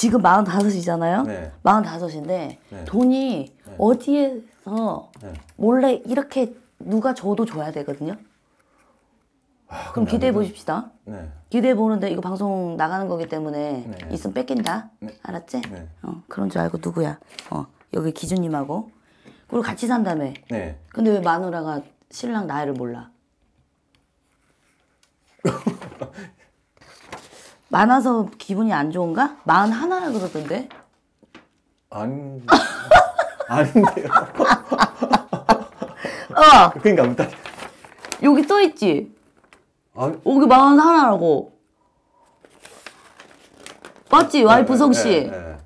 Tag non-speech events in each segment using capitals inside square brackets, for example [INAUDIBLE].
지금 45이잖아요. 네. 45인데 네. 돈이 네. 어디에서 네. 몰래 이렇게 누가 줘도 줘야 되거든요. 아, 그럼 기대해 보십시다. 네. 기대해 보는데 이거 방송 나가는 거기 때문에 네. 있으면 뺏긴다. 네. 알았지? 어, 그런 줄 알고 누구야? 어, 여기 기준님하고 그리고 같이 산다며. 네. 근데 왜 마누라가 신랑 나이를 몰라? [LAUGHS] 많아서 기분이 안 좋은가? 마흔 하나라 그러던데. 안 [LAUGHS] 아닌데요. 어. 그니까일 여기 써 있지. 아 여기 마흔 하나라고. 맞지 네, 와이프 네, 성씨. 네,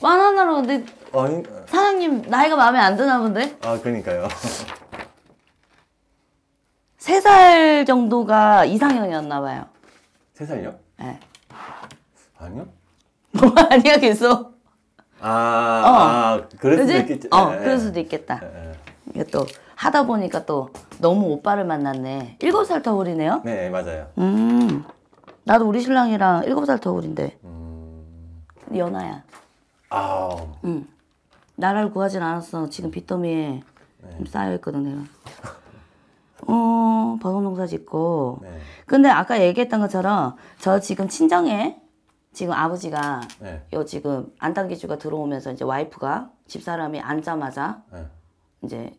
마흔 하나라고 근데 아니 사장님 나이가 마음에 안 드나 본데. 아그니까요세 살 정도가 이상형이었나 봐요. 세 살요? 네. 아니야? 뭐 [LAUGHS] 아니야 계속. 아, 어. 아 그럴 수도 있겠지. 어, 네. 그럴 수도 있겠다. 네. 이게 또 하다 보니까 또 너무 오빠를 만났네. 일곱 살 터울이네요? 네, 맞아요. 음, 나도 우리 신랑이랑 일곱 살 터울인데. 음... 연하야. 아. 응. 나라를 구하진 않았어. 지금 빚더미에 네. 쌓여 있거든 내가. [LAUGHS] 어, 버선농사 짓고. 네. 근데 아까 얘기했던 것처럼 저 지금 친정에 지금 아버지가 네. 요 지금 안단기주가 들어오면서 이제 와이프가 집사람이 앉자마자 네. 이제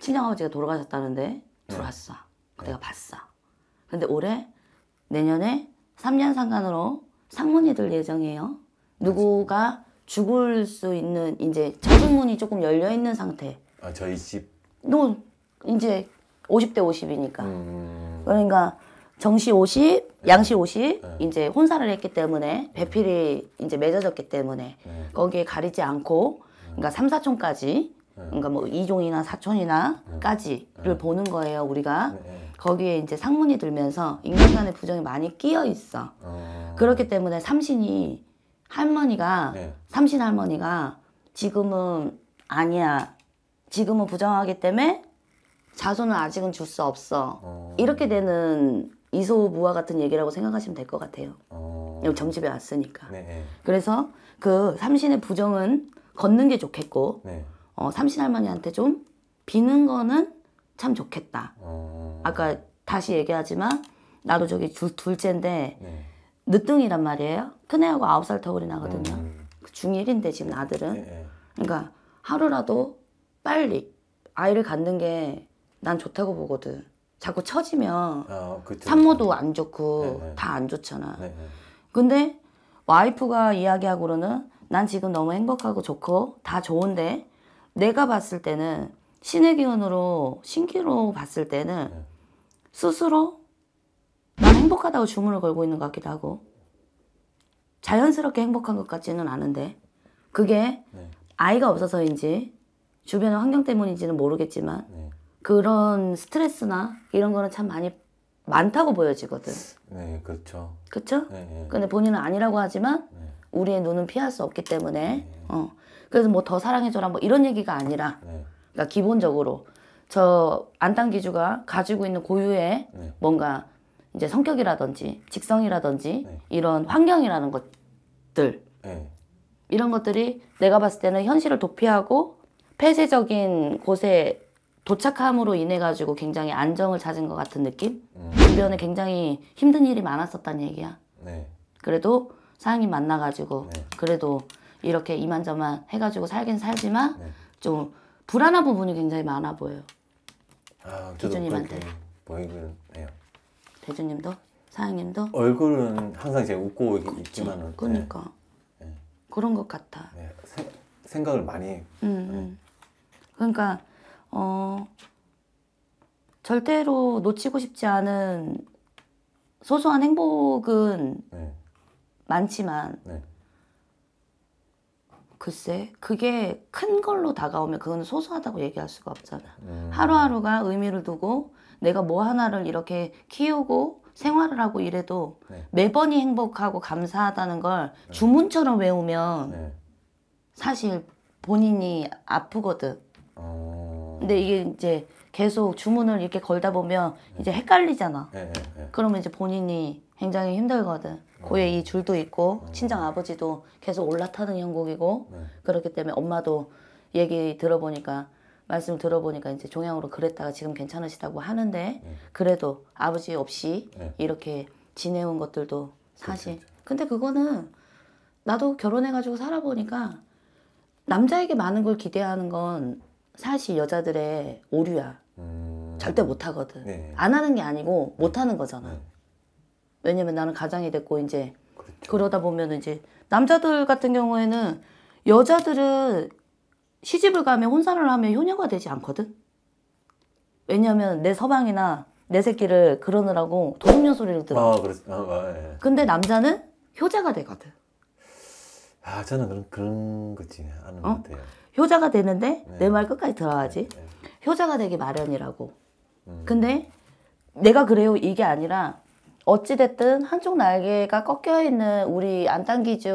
친정 아버지가 돌아가셨다는데 네. 들어왔어. 네. 내가 봤어. 근데 올해 내년에 3년 상간으로 상문이 들 예정이에요. 누구가 죽을 수 있는 이제 자문이 조금 열려 있는 상태. 아 저희 집. 너 이제 50대 50이니까. 음, 음, 음. 그러니까 정시 50, 양시 50 네. 이제 혼사를 했기 때문에 배필이 이제 맺어졌기 때문에 네. 거기에 가리지 않고 그러니까 3, 4촌까지 그러니까 뭐 2종이나 4촌이나까지를 보는 거예요, 우리가. 거기에 이제 상문이 들면서 인간간의 부정이 많이 끼어 있어. 어... 그렇기 때문에 삼신이 할머니가 네. 삼신 할머니가 지금은 아니야. 지금은 부정하기 때문에 자손은 아직은 줄 수 없어. 어. 이렇게 되는 이소부와 같은 얘기라고 생각하시면 될 것 같아요. 어. 점집에 왔으니까. 네, 네. 그래서 그 삼신의 부정은 걷는 게 좋겠고 네. 어, 삼신 할머니한테 좀 비는 거는 참 좋겠다. 어. 아까 다시 얘기하지만 나도 저기 두, 둘째인데 네. 늦둥이란 말이에요. 큰애하고 아홉 살 터울이 나거든요. 음. 그 중일인데 지금 아들은. 네, 네. 그러니까 하루라도 빨리 아이를 갖는 게난 좋다고 보거든. 자꾸 처지면 아, 그쵸, 산모도 안 좋고 네, 네. 다안 좋잖아. 네, 네, 근데 와이프가 이야기하고는 난 지금 너무 행복하고 좋고 다 좋은데 내가 봤을 때는 신의 기운으로 신기로 봤을 때는 네. 스스로 난 행복하다고 주문을 걸고 있는 것 같기도 하고 자연스럽게 행복한 것 같지는 않은데 그게 네. 아이가 없어서인지 주변의 환경 때문인지는 모르겠지만 그런 스트레스나 이런 거는 참 많이 많다고 보여지거든. 네, 그렇죠. 그렇죠? 네, 네. 근데 본인은 아니라고 하지만 네. 우리의 눈은 피할 수 없기 때문에 네. 어. 그래서 뭐 더 사랑해줘라 뭐 이런 얘기가 아니라 네. 그러니까 기본적으로 저 안당기주가 가지고 있는 고유의 네. 뭔가 이제 성격이라든지 직성이라든지 이런 환경이라는 것들 이런 것들이 내가 봤을 때는 현실을 도피하고 폐쇄적인 곳에 도착함으로 인해 가지고 굉장히 안정을 찾은 것 같은 느낌? 음. 주변에 굉장히 힘든 일이 많았었단 얘기야. 네. 그래도 사장님 만나가지고 네. 그래도 이렇게 이만저만 해가지고 살긴 살지만 네. 좀 불안한 부분이 굉장히 많아 보여요. 아, 대주님한테. 보이긴 해요. 대주님도? 사장님도? 얼굴은 항상 제가 웃고 그치, 있지만은 네. 그러니까 네. 그런 것 같아. 네. 세, 생각을 많이 해요. 음, 네. 음. 그러니까 어, 절대로 놓치고 싶지 않은 소소한 행복은 네. 많지만 네. 글쎄 그게 큰 걸로 다가오면 그건 소소하다고 얘기할 수가 없잖아 음. 하루하루가 의미를 두고 내가 뭐 하나를 이렇게 키우고 생활을 하고 이래도 네. 매번이 행복하고 감사하다는 걸 네. 주문처럼 외우면 네. 사실 본인이 아프거든 어. 근데 이게 이제 계속 주문을 이렇게 걸다 보면 이제 헷갈리잖아. 예, 예, 예. 그러면 이제 본인이 굉장히 힘들거든. 고에 음. 이 줄도 있고 음. 친정 아버지도 계속 올라타는 형국이고 네. 그렇기 때문에 엄마도 얘기 들어보니까 말씀 들어보니까 이제 종양으로 그랬다가 지금 괜찮으시다고 하는데 네. 그래도 아버지 없이 네. 이렇게 지내온 것들도 그렇죠, 사실 그렇죠. 근데 그거는 나도 결혼해가지고 살아보니까 남자에게 많은 걸 기대하는 건 사실 여자들의 오류야. 음... 절대 못 하거든. 네. 안 하는 게 아니고 못 하는 거잖아. 네. 왜냐면 나는 가장이 됐고 이제 그렇죠. 그러다 보면 이제 남자들 같은 경우에는 여자들은 시집을 가면 혼산을 하면 효녀가 되지 않거든. 왜냐면 내 서방이나 내 새끼를 그러느라고 도둑년 소리를 들어. 아, 그렇, 아, 아, 예. 근데 남자는 효자가 되거든. 아, 저는 그런, 그런 것지 않은 어? 것 같아요. 효자가 되는데 네. 내말 끝까지 들어야지. 네, 네. 효자가 되기 마련이라고. 음. 근데 내가 그래요 이게 아니라 어찌됐든 한쪽 날개가 꺾여 있는 우리 안당기주는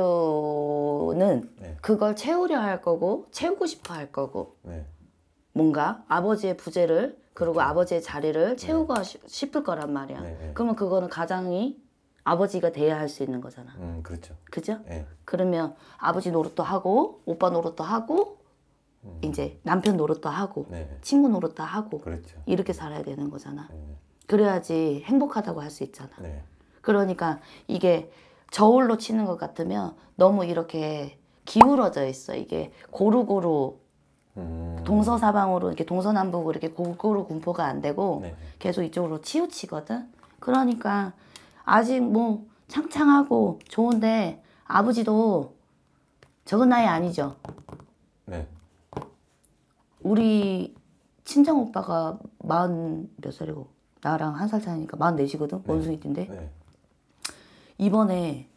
네. 그걸 채우려 할 거고 채우고 싶어 할 거고 네. 뭔가 아버지의 부재를 그리고 네. 아버지의 자리를 채우고 싶을 거란 말이야. 그러면 그거는 가장이 아버지가 돼야 할 수 있는 거잖아. 음, 그렇죠. 그죠? 그러면 아버지 노릇도 하고 오빠 노릇도 하고 음. 이제 남편 노릇도 하고 네. 친구 노릇도 하고 그렇죠. 이렇게 살아야 되는 거잖아. 네. 그래야지 행복하다고 할 수 있잖아. 네. 그러니까 이게 저울로 치는 것 같으면 너무 이렇게 기울어져 있어. 이게 고루고루 음. 동서사방으로 이렇게 동서남북으로 이렇게 고고루 분포가 안 되고 네. 계속 이쪽으로 치우치거든. 그러니까 아직 뭐 창창하고 좋은데 아버지도 적은 나이 아니죠. 네. 우리 친정 오빠가 마흔 몇 살이고 나랑 한 살 차이니까 마흔 넷이거든 네. 원숭이 띠인데 네. 이번에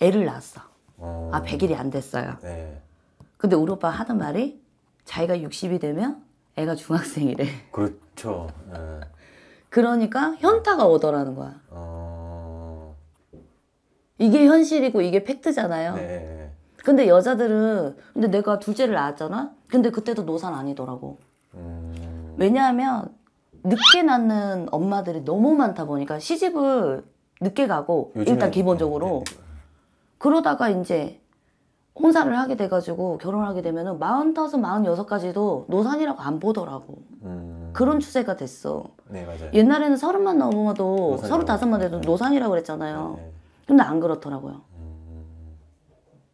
애를 낳았어. 어... 아 100일이 안 됐어요. 네. 근데 우리 오빠 하는 말이 자기가 60이 되면 애가 중학생이래. [LAUGHS] 그렇죠. 네. 그러니까 현타가 오더라는 거야. 어... 이게 현실이고 이게 팩트잖아요. 네. 근데 여자들은 근데 내가 둘째를 낳았잖아. 근데 그때도 노산 아니더라고. 음... 왜냐하면 늦게 낳는 엄마들이 너무 많다 보니까 시집을 늦게 가고 일단 기본적으로 네, 네, 네. 그러다가 이제 혼사를 하게 돼가지고 결혼하게 되면은 마흔다섯, 마흔여섯까지도 노산이라고 안 보더라고. 음... 그런 추세가 됐어. 네 맞아요. 옛날에는 서른만 넘어도 서른다섯만 돼도 노산이라고 그랬잖아요. 네. 근데 안 그렇더라고요.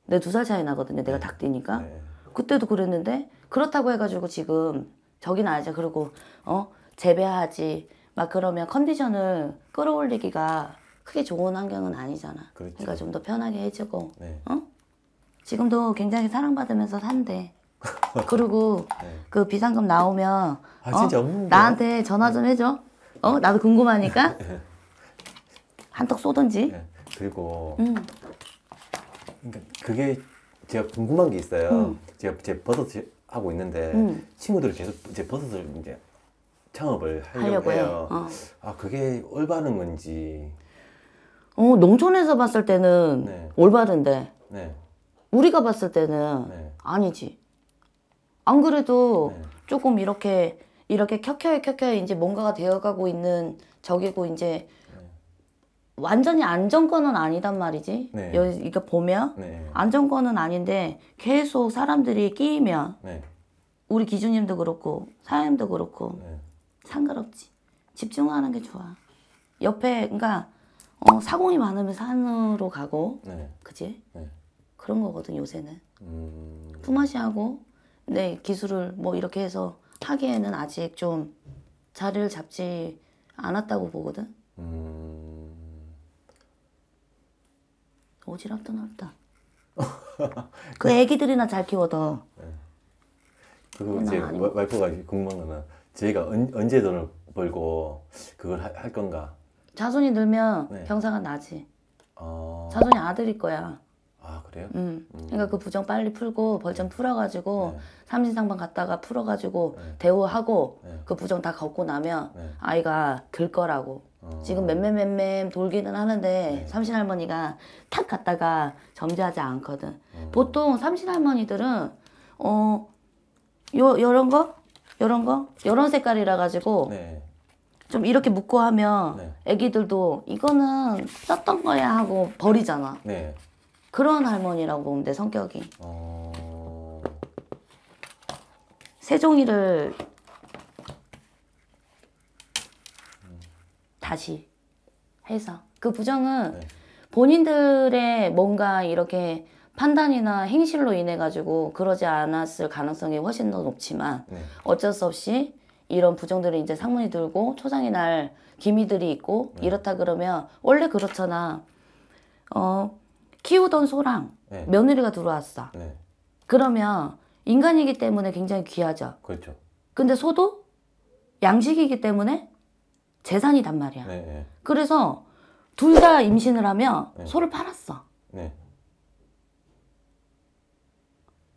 내두살 차이 나거든요. 내가 네. 닭띠니까. 네. 그때도 그랬는데 그렇다고 해가지고 지금 저긴 아니죠. 그리고 어 재배하지 막 그러면 컨디션을 끌어올리기가 크게 좋은 환경은 아니잖아. 그렇죠. 그러니까 좀 더 편하게 해주고 네. 어 지금도 굉장히 사랑받으면서 산대. [LAUGHS] 그리고 네. 그 비상금 나오면 아, 어? 나한테 전화 좀 해줘. 어 나도 궁금하니까 [LAUGHS] 네. 한턱 쏘든지. 네. 그리고 음. 그러니까 그게 제가 궁금한 게 있어요. 음. 제가 제 버섯 하고 있는데 음. 친구들이 계속 제 버섯을 이제 창업을 하려고, 하려고 해요. 어. 아 그게 올바른 건지. 어 농촌에서 봤을 때는 네. 올바른데 네. 우리가 봤을 때는 네. 아니지. 안 그래도 네. 조금 이렇게 이렇게 켜켜이 켜켜이 이제 뭔가가 되어가고 있는 저기고 이제 완전히 안정권은 아니단 말이지. 네. 여기 그러니까 보면 네. 안정권은 아닌데 계속 사람들이 끼면 네. 우리 기준님도 그렇고 사장님도 그렇고 네. 상관없지. 집중하는 게 좋아. 옆에 그러니까 어, 사공이 많으면 산으로 가고 네. 그지? 네. 그런 거거든 요새는. 음... 품앗이하고 내 기술을 뭐 이렇게 해서 하기에는 아직 좀 자리를 잡지 않았다고 보거든. 음... 오지랖도 넓다. [LAUGHS] 그 애기들이나 잘 키워도. 네. 그거 이제 와이프가 궁금한 거는 저가 언, 언제 돈을 벌고 그걸 하, 할 건가? 자손이 늘면 네. 경사가 나지. 어... 자손이 아들일 거야. 아 그래요? 음. 음. 그러니까 그 부정 빨리 풀고 벌점 네. 풀어가지고 네. 삼신상방 갔다가 풀어가지고 네. 대우하고 네. 그 부정 다 걷고 나면 아이가 들 거라고. 지금 맴맴맴맴 돌기는 하는데 네. 삼신 할머니가 탁 갔다가 점지하지 않거든. 어. 보통 삼신 할머니들은 어 요, 요런 거? 요런 거? 요런 색깔이라 가지고 네. 좀 이렇게 묶고 하면 네. 애기들도 이거는 썼던 거야 하고 버리잖아. 네. 그런 할머니라고 보면 돼 성격이. 어... 세종이를 다시 해서 그 부정은 네. 본인들의 뭔가 이렇게 판단이나 행실로 인해 가지고 그러지 않았을 가능성이 훨씬 더 높지만 네. 어쩔 수 없이 이런 부정들을 이제 상문이 들고 초장이 날 기미들이 있고 네. 이렇다 그러면 원래 그렇잖아 어 키우던 소랑 네. 며느리가 들어왔어 네. 그러면 인간이기 때문에 굉장히 귀하죠 그렇죠 근데 소도 양식이기 때문에 재산이단 말이야. 네. 네. 그래서 둘 다 임신을 하면 네. 소를 팔았어. 네.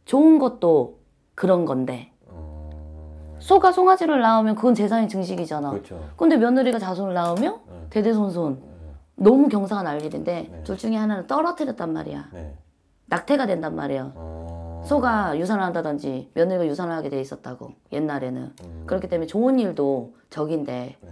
좋은 것도 그런 건데 음... 소가 송아지를 낳으면 그건 재산의 증식이잖아. 그렇죠. 근데 며느리가 자손을 낳으면 네. 대대손손 네. 너무 경사가 날리는데 네. 둘 중에 하나는 떨어뜨렸단 말이야. 네. 낙태가 된단 말이야. 음... 소가 유산을 한다든지 며느리가 유산을 하게 돼 있었다고 옛날에는 음... 그렇기 때문에 좋은 일도 적인데 네.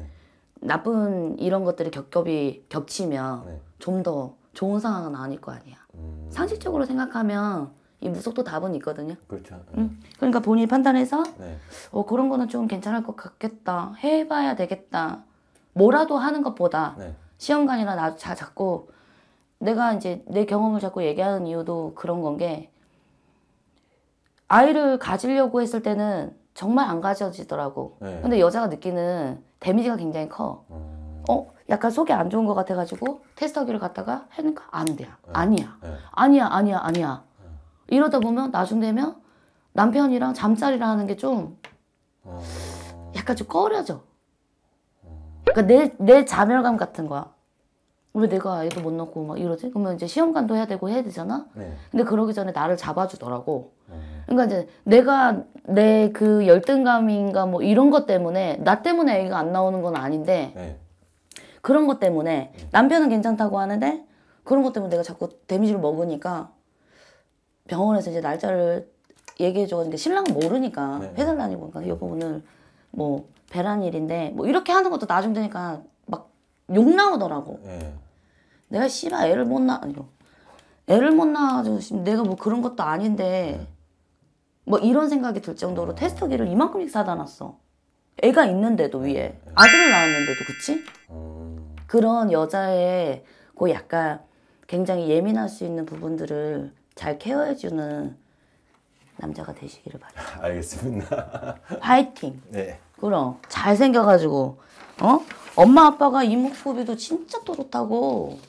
나쁜 이런 것들이 겹겹이 겹치면 네. 좀더 좋은 상황은 아닐 거 아니야. 음... 상식적으로 생각하면 이 무속도 답은 있거든요. 그렇죠. 네. 응? 음. 그러니까 본인이 판단해서 네. 어, 그런 거는 좀 괜찮을 것 같겠다. 해봐야 되겠다. 뭐라도 하는 것보다 네. 시험관이나 나 자, 자꾸 내가 이제 내 경험을 자꾸 얘기하는 이유도 그런 건 게 아이를 가지려고 했을 때는 정말 안 가져지더라고. 네. 근데 여자가 느끼는 데미지가 굉장히 커. 음. 어, 약간 속이 안 좋은 것 같아가지고 테스트하기를 갔다가 하니까 안 돼. 네. 네. 아니야. 아니야, 아니야, 아니야. 네. 이러다 보면 나중 되면 남편이랑 잠자리를 하는 게좀 어. 약간 좀 꺼려져. 그러니까 내, 내 자멸감 같은 거야. 왜 내가 애도 못낳고막 이러지? 그러면 이제 시험관도 해야 되고 해야 되잖아. 네. 근데 그러기 전에 나를 잡아주더라고. 네. 그러니까 이제 내가 내 그 열등감인가 뭐 이런 것 때문에 나 때문에 애기가 안 나오는 건 아닌데 네. 그런 것 때문에 네. 남편은 괜찮다고 하는데 그런 것 때문에 내가 자꾸 데미지를 먹으니까 병원에서 이제 날짜를 얘기해 줘가지고 신랑은 모르니까 네. 회사를 다니고 여보 그러니까 오늘 뭐 배란 일인데 뭐 이렇게 하는 것도 나중 되니까 막 욕 나오더라고. 네. 내가 씨발 애를 못 낳아 아니 애를 못 낳아가지고 내가 뭐 그런 것도 아닌데 뭐 이런 생각이 들 정도로 어. 테스터기를 이만큼씩 사다 놨어. 애가 있는데도 위에 아들을 낳았는데도 그치? 음. 그런 여자의 그 약간 굉장히 예민할 수 있는 부분들을 잘 케어해주는 남자가 되시기를 바랍니 [LAUGHS] 알겠습니다. 파이팅. 네. 그럼 잘생겨가지고 어 엄마 아빠가 이목구비도 진짜 또렷하고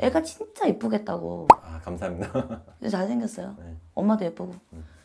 애가 진짜 이쁘겠다고. 아 감사합니다. 잘생겼어요. 네. 엄마도 예쁘고. 음.